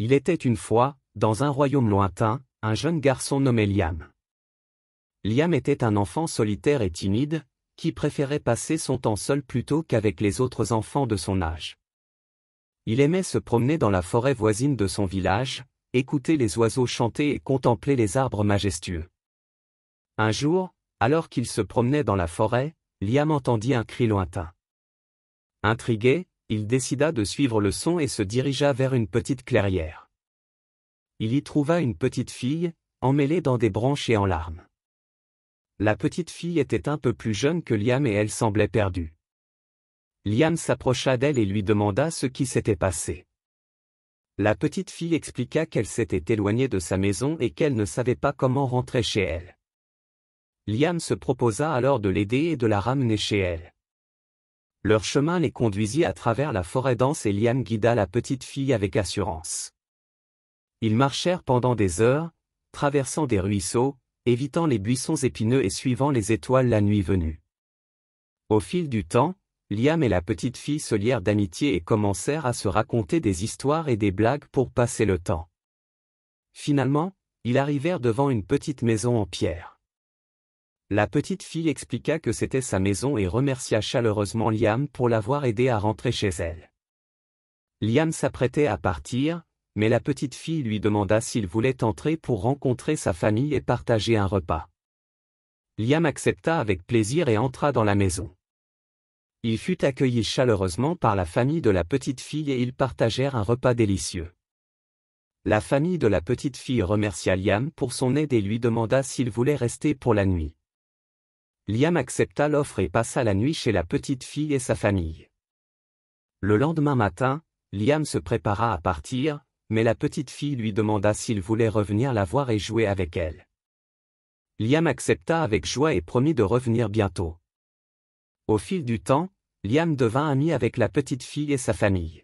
Il était une fois, dans un royaume lointain, un jeune garçon nommé Liam. Liam était un enfant solitaire et timide, qui préférait passer son temps seul plutôt qu'avec les autres enfants de son âge. Il aimait se promener dans la forêt voisine de son village, écouter les oiseaux chanter et contempler les arbres majestueux. Un jour, alors qu'il se promenait dans la forêt, Liam entendit un cri lointain. Intrigué, il décida de suivre le son et se dirigea vers une petite clairière. Il y trouva une petite fille, emmêlée dans des branches et en larmes. La petite fille était un peu plus jeune que Liam et elle semblait perdue. Liam s'approcha d'elle et lui demanda ce qui s'était passé. La petite fille expliqua qu'elle s'était éloignée de sa maison et qu'elle ne savait pas comment rentrer chez elle. Liam se proposa alors de l'aider et de la ramener chez elle. Leur chemin les conduisit à travers la forêt dense et Liam guida la petite fille avec assurance. Ils marchèrent pendant des heures, traversant des ruisseaux, évitant les buissons épineux et suivant les étoiles la nuit venue. Au fil du temps, Liam et la petite fille se lièrent d'amitié et commencèrent à se raconter des histoires et des blagues pour passer le temps. Finalement, ils arrivèrent devant une petite maison en pierre. La petite fille expliqua que c'était sa maison et remercia chaleureusement Liam pour l'avoir aidé à rentrer chez elle. Liam s'apprêtait à partir, mais la petite fille lui demanda s'il voulait entrer pour rencontrer sa famille et partager un repas. Liam accepta avec plaisir et entra dans la maison. Il fut accueilli chaleureusement par la famille de la petite fille et ils partagèrent un repas délicieux. La famille de la petite fille remercia Liam pour son aide et lui demanda s'il voulait rester pour la nuit. Liam accepta l'offre et passa la nuit chez la petite fille et sa famille. Le lendemain matin, Liam se prépara à partir, mais la petite fille lui demanda s'il voulait revenir la voir et jouer avec elle. Liam accepta avec joie et promit de revenir bientôt. Au fil du temps, Liam devint ami avec la petite fille et sa famille.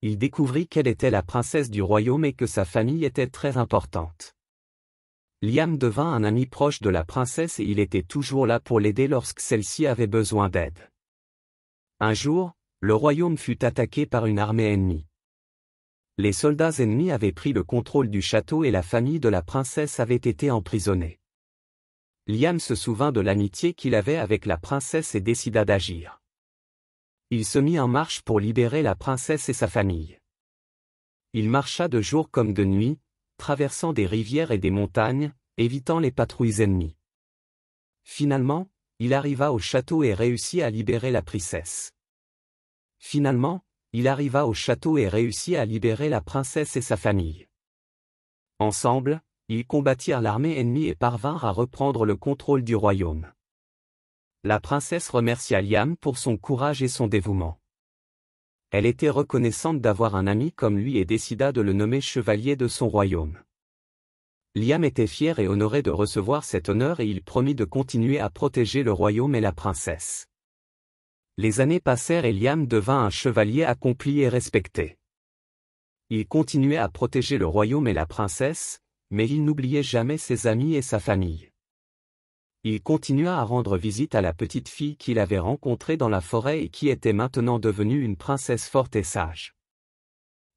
Il découvrit qu'elle était la princesse du royaume et que sa famille était très importante. Liam devint un ami proche de la princesse et il était toujours là pour l'aider lorsque celle-ci avait besoin d'aide. Un jour, le royaume fut attaqué par une armée ennemie. Les soldats ennemis avaient pris le contrôle du château et la famille de la princesse avait été emprisonnée. Liam se souvint de l'amitié qu'il avait avec la princesse et décida d'agir. Il se mit en marche pour libérer la princesse et sa famille. Il marcha de jour comme de nuit, traversant des rivières et des montagnes, évitant les patrouilles ennemies. Finalement, il arriva au château et réussit à libérer la princesse. Finalement, il arriva au château et réussit à libérer la princesse et sa famille. Ensemble, ils combattirent l'armée ennemie et parvinrent à reprendre le contrôle du royaume. La princesse remercia Liam pour son courage et son dévouement. Elle était reconnaissante d'avoir un ami comme lui et décida de le nommer chevalier de son royaume. Liam était fier et honoré de recevoir cet honneur et il promit de continuer à protéger le royaume et la princesse. Les années passèrent et Liam devint un chevalier accompli et respecté. Il continuait à protéger le royaume et la princesse, mais il n'oubliait jamais ses amis et sa famille il continua à rendre visite à la petite fille qu'il avait rencontrée dans la forêt et qui était maintenant devenue une princesse forte et sage.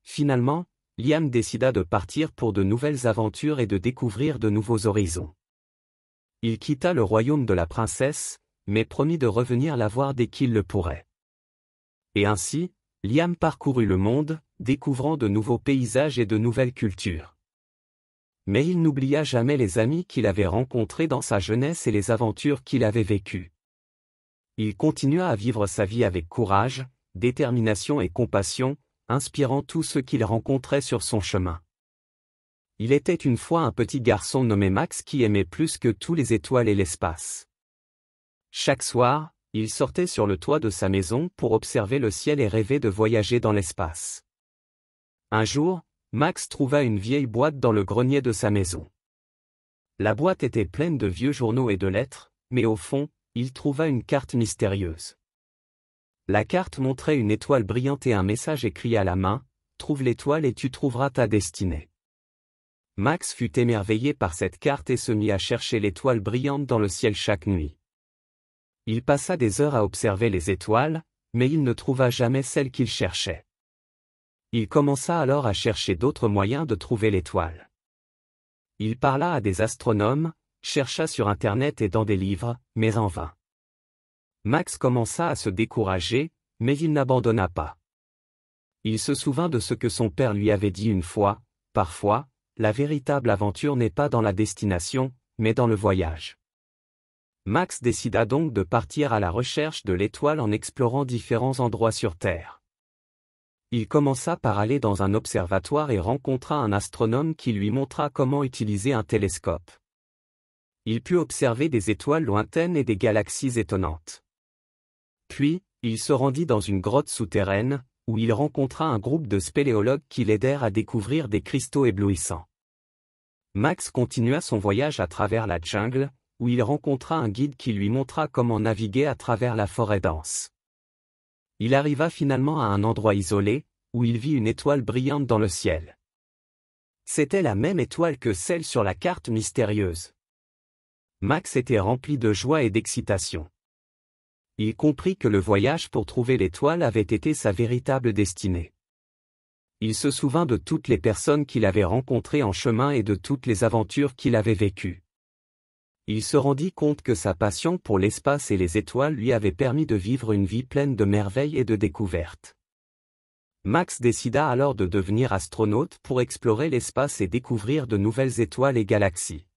Finalement, Liam décida de partir pour de nouvelles aventures et de découvrir de nouveaux horizons. Il quitta le royaume de la princesse, mais promit de revenir la voir dès qu'il le pourrait. Et ainsi, Liam parcourut le monde, découvrant de nouveaux paysages et de nouvelles cultures mais il n'oublia jamais les amis qu'il avait rencontrés dans sa jeunesse et les aventures qu'il avait vécues. Il continua à vivre sa vie avec courage, détermination et compassion, inspirant tous ceux qu'il rencontrait sur son chemin. Il était une fois un petit garçon nommé Max qui aimait plus que tous les étoiles et l'espace. Chaque soir, il sortait sur le toit de sa maison pour observer le ciel et rêver de voyager dans l'espace. Un jour, Max trouva une vieille boîte dans le grenier de sa maison. La boîte était pleine de vieux journaux et de lettres, mais au fond, il trouva une carte mystérieuse. La carte montrait une étoile brillante et un message écrit à la main, Trouve l'étoile et tu trouveras ta destinée. Max fut émerveillé par cette carte et se mit à chercher l'étoile brillante dans le ciel chaque nuit. Il passa des heures à observer les étoiles, mais il ne trouva jamais celle qu'il cherchait. Il commença alors à chercher d'autres moyens de trouver l'étoile. Il parla à des astronomes, chercha sur Internet et dans des livres, mais en vain. Max commença à se décourager, mais il n'abandonna pas. Il se souvint de ce que son père lui avait dit une fois, parfois, la véritable aventure n'est pas dans la destination, mais dans le voyage. Max décida donc de partir à la recherche de l'étoile en explorant différents endroits sur Terre. Il commença par aller dans un observatoire et rencontra un astronome qui lui montra comment utiliser un télescope. Il put observer des étoiles lointaines et des galaxies étonnantes. Puis, il se rendit dans une grotte souterraine, où il rencontra un groupe de spéléologues qui l'aidèrent à découvrir des cristaux éblouissants. Max continua son voyage à travers la jungle, où il rencontra un guide qui lui montra comment naviguer à travers la forêt dense. Il arriva finalement à un endroit isolé, où il vit une étoile brillante dans le ciel. C'était la même étoile que celle sur la carte mystérieuse. Max était rempli de joie et d'excitation. Il comprit que le voyage pour trouver l'étoile avait été sa véritable destinée. Il se souvint de toutes les personnes qu'il avait rencontrées en chemin et de toutes les aventures qu'il avait vécues. Il se rendit compte que sa passion pour l'espace et les étoiles lui avait permis de vivre une vie pleine de merveilles et de découvertes. Max décida alors de devenir astronaute pour explorer l'espace et découvrir de nouvelles étoiles et galaxies.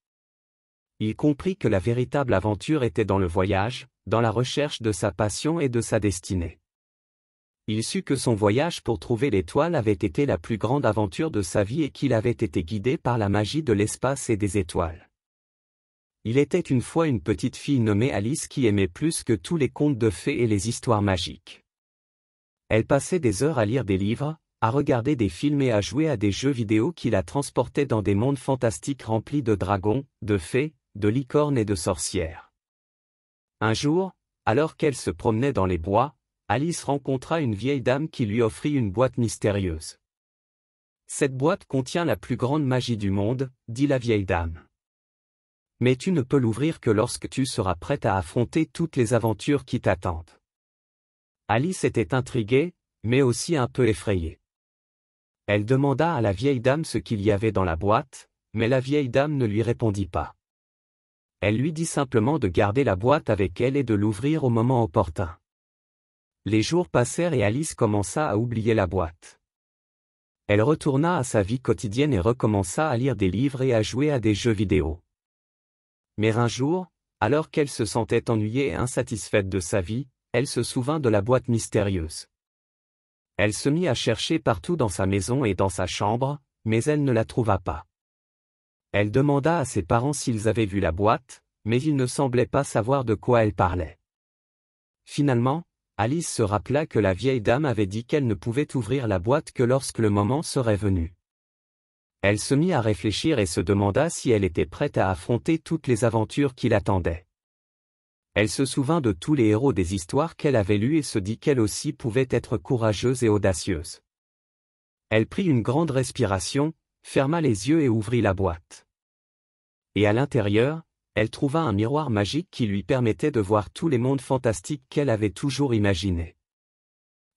Il comprit que la véritable aventure était dans le voyage, dans la recherche de sa passion et de sa destinée. Il sut que son voyage pour trouver l'étoile avait été la plus grande aventure de sa vie et qu'il avait été guidé par la magie de l'espace et des étoiles. Il était une fois une petite fille nommée Alice qui aimait plus que tous les contes de fées et les histoires magiques. Elle passait des heures à lire des livres, à regarder des films et à jouer à des jeux vidéo qui la transportaient dans des mondes fantastiques remplis de dragons, de fées, de licornes et de sorcières. Un jour, alors qu'elle se promenait dans les bois, Alice rencontra une vieille dame qui lui offrit une boîte mystérieuse. Cette boîte contient la plus grande magie du monde, dit la vieille dame mais tu ne peux l'ouvrir que lorsque tu seras prête à affronter toutes les aventures qui t'attendent. Alice était intriguée, mais aussi un peu effrayée. Elle demanda à la vieille dame ce qu'il y avait dans la boîte, mais la vieille dame ne lui répondit pas. Elle lui dit simplement de garder la boîte avec elle et de l'ouvrir au moment opportun. Les jours passèrent et Alice commença à oublier la boîte. Elle retourna à sa vie quotidienne et recommença à lire des livres et à jouer à des jeux vidéo. Mais un jour, alors qu'elle se sentait ennuyée et insatisfaite de sa vie, elle se souvint de la boîte mystérieuse. Elle se mit à chercher partout dans sa maison et dans sa chambre, mais elle ne la trouva pas. Elle demanda à ses parents s'ils avaient vu la boîte, mais ils ne semblaient pas savoir de quoi elle parlait. Finalement, Alice se rappela que la vieille dame avait dit qu'elle ne pouvait ouvrir la boîte que lorsque le moment serait venu. Elle se mit à réfléchir et se demanda si elle était prête à affronter toutes les aventures qui l'attendaient. Elle se souvint de tous les héros des histoires qu'elle avait lues et se dit qu'elle aussi pouvait être courageuse et audacieuse. Elle prit une grande respiration, ferma les yeux et ouvrit la boîte. Et à l'intérieur, elle trouva un miroir magique qui lui permettait de voir tous les mondes fantastiques qu'elle avait toujours imaginés.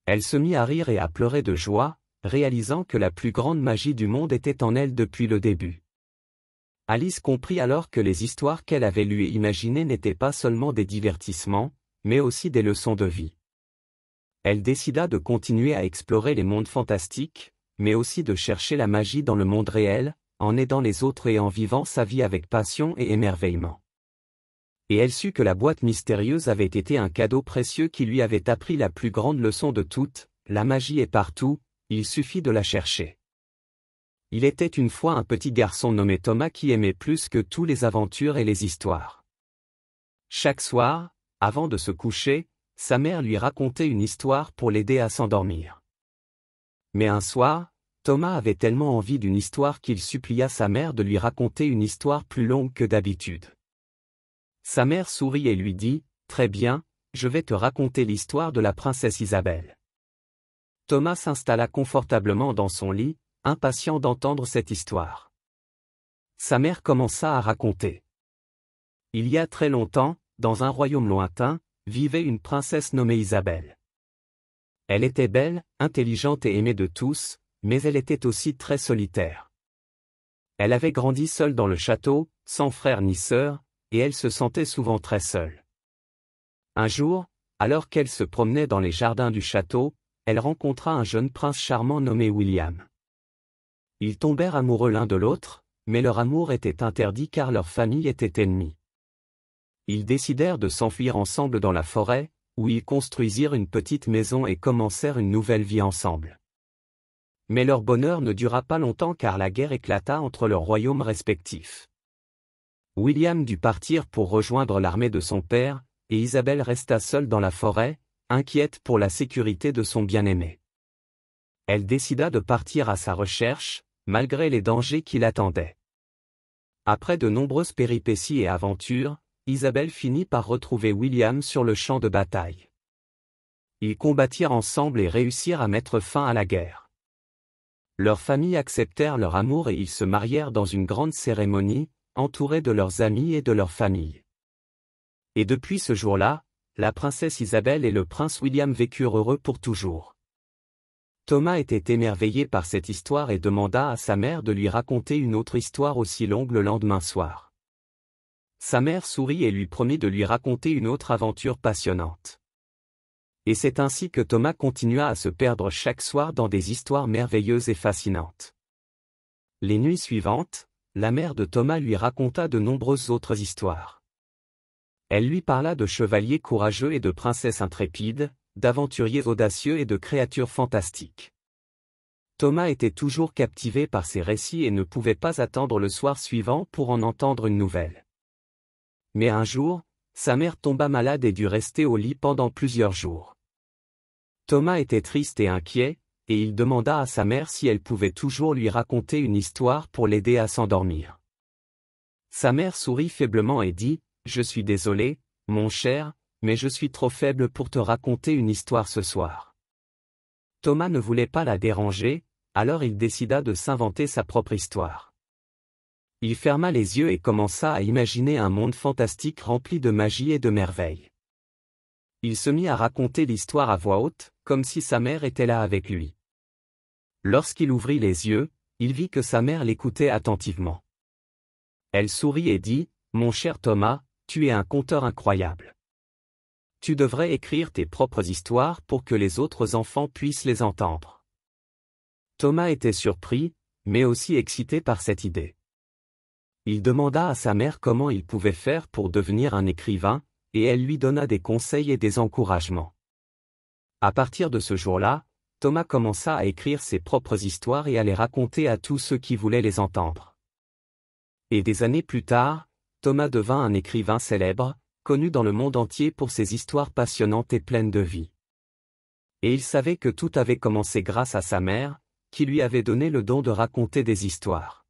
Elle se mit à rire et à pleurer de joie, réalisant que la plus grande magie du monde était en elle depuis le début. Alice comprit alors que les histoires qu'elle avait lues et imaginées n'étaient pas seulement des divertissements, mais aussi des leçons de vie. Elle décida de continuer à explorer les mondes fantastiques, mais aussi de chercher la magie dans le monde réel, en aidant les autres et en vivant sa vie avec passion et émerveillement. Et elle sut que la boîte mystérieuse avait été un cadeau précieux qui lui avait appris la plus grande leçon de toutes, la magie est partout, il suffit de la chercher. Il était une fois un petit garçon nommé Thomas qui aimait plus que tout les aventures et les histoires. Chaque soir, avant de se coucher, sa mère lui racontait une histoire pour l'aider à s'endormir. Mais un soir, Thomas avait tellement envie d'une histoire qu'il supplia sa mère de lui raconter une histoire plus longue que d'habitude. Sa mère sourit et lui dit, Très bien, je vais te raconter l'histoire de la princesse Isabelle. Thomas s'installa confortablement dans son lit, impatient d'entendre cette histoire. Sa mère commença à raconter. Il y a très longtemps, dans un royaume lointain, vivait une princesse nommée Isabelle. Elle était belle, intelligente et aimée de tous, mais elle était aussi très solitaire. Elle avait grandi seule dans le château, sans frère ni sœur, et elle se sentait souvent très seule. Un jour, alors qu'elle se promenait dans les jardins du château, elle rencontra un jeune prince charmant nommé William. Ils tombèrent amoureux l'un de l'autre, mais leur amour était interdit car leur famille était ennemie. Ils décidèrent de s'enfuir ensemble dans la forêt, où ils construisirent une petite maison et commencèrent une nouvelle vie ensemble. Mais leur bonheur ne dura pas longtemps car la guerre éclata entre leurs royaumes respectifs. William dut partir pour rejoindre l'armée de son père, et Isabelle resta seule dans la forêt, inquiète pour la sécurité de son bien-aimé. Elle décida de partir à sa recherche, malgré les dangers qui l'attendaient. Après de nombreuses péripéties et aventures, Isabelle finit par retrouver William sur le champ de bataille. Ils combattirent ensemble et réussirent à mettre fin à la guerre. Leurs familles acceptèrent leur amour et ils se marièrent dans une grande cérémonie, entourés de leurs amis et de leur famille. Et depuis ce jour-là, la princesse Isabelle et le prince William vécurent heureux pour toujours. Thomas était émerveillé par cette histoire et demanda à sa mère de lui raconter une autre histoire aussi longue le lendemain soir. Sa mère sourit et lui promit de lui raconter une autre aventure passionnante. Et c'est ainsi que Thomas continua à se perdre chaque soir dans des histoires merveilleuses et fascinantes. Les nuits suivantes, la mère de Thomas lui raconta de nombreuses autres histoires. Elle lui parla de chevaliers courageux et de princesses intrépides, d'aventuriers audacieux et de créatures fantastiques. Thomas était toujours captivé par ces récits et ne pouvait pas attendre le soir suivant pour en entendre une nouvelle. Mais un jour, sa mère tomba malade et dut rester au lit pendant plusieurs jours. Thomas était triste et inquiet, et il demanda à sa mère si elle pouvait toujours lui raconter une histoire pour l'aider à s'endormir. Sa mère sourit faiblement et dit, je suis désolé, mon cher, mais je suis trop faible pour te raconter une histoire ce soir. Thomas ne voulait pas la déranger, alors il décida de s'inventer sa propre histoire. Il ferma les yeux et commença à imaginer un monde fantastique rempli de magie et de merveilles. Il se mit à raconter l'histoire à voix haute, comme si sa mère était là avec lui. Lorsqu'il ouvrit les yeux, il vit que sa mère l'écoutait attentivement. Elle sourit et dit, Mon cher Thomas, tu es un conteur incroyable. Tu devrais écrire tes propres histoires pour que les autres enfants puissent les entendre. Thomas était surpris, mais aussi excité par cette idée. Il demanda à sa mère comment il pouvait faire pour devenir un écrivain, et elle lui donna des conseils et des encouragements. À partir de ce jour-là, Thomas commença à écrire ses propres histoires et à les raconter à tous ceux qui voulaient les entendre. Et des années plus tard, Thomas devint un écrivain célèbre, connu dans le monde entier pour ses histoires passionnantes et pleines de vie. Et il savait que tout avait commencé grâce à sa mère, qui lui avait donné le don de raconter des histoires.